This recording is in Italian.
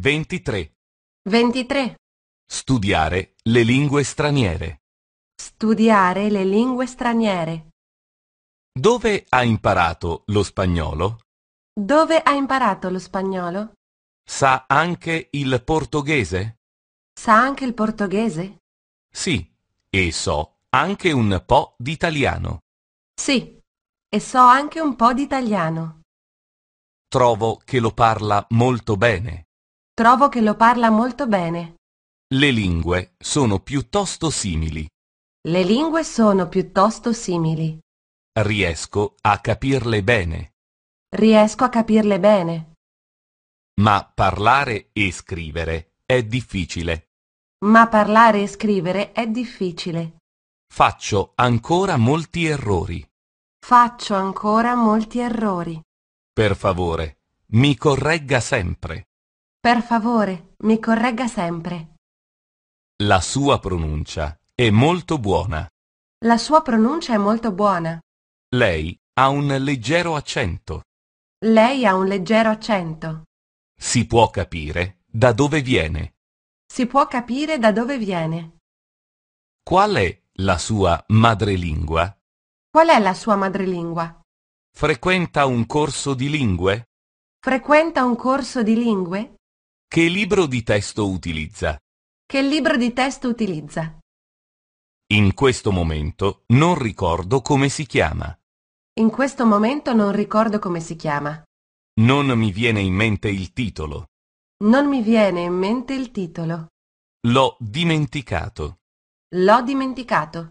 23. 23. Studiare le lingue straniere. Studiare le lingue straniere. Dove ha imparato lo spagnolo? Dove ha imparato lo spagnolo? Sa anche il portoghese? Sa anche il portoghese? Sì, e so anche un po' d'italiano. Sì, e so anche un po' d'italiano. Trovo che lo parla molto bene. Trovo che lo parla molto bene. Le lingue sono piuttosto simili. Le lingue sono piuttosto simili. Riesco a capirle bene. Riesco a capirle bene. Ma parlare e scrivere è difficile. Ma parlare e scrivere è difficile. Faccio ancora molti errori. Faccio ancora molti errori. Per favore, mi corregga sempre. Per favore, mi corregga sempre. La sua pronuncia è molto buona. La sua pronuncia è molto buona. Lei ha un leggero accento. Lei ha un leggero accento. Si può capire da dove viene. Si può capire da dove viene. Qual è la sua madrelingua? Qual è la sua madrelingua? Frequenta un corso di lingue? Frequenta un corso di lingue? Che libro di testo utilizza? Che libro di testo utilizza? In questo momento non ricordo come si chiama. In questo momento non ricordo come si chiama. Non mi viene in mente il titolo. Non mi viene in mente il titolo. L'ho dimenticato. L'ho dimenticato.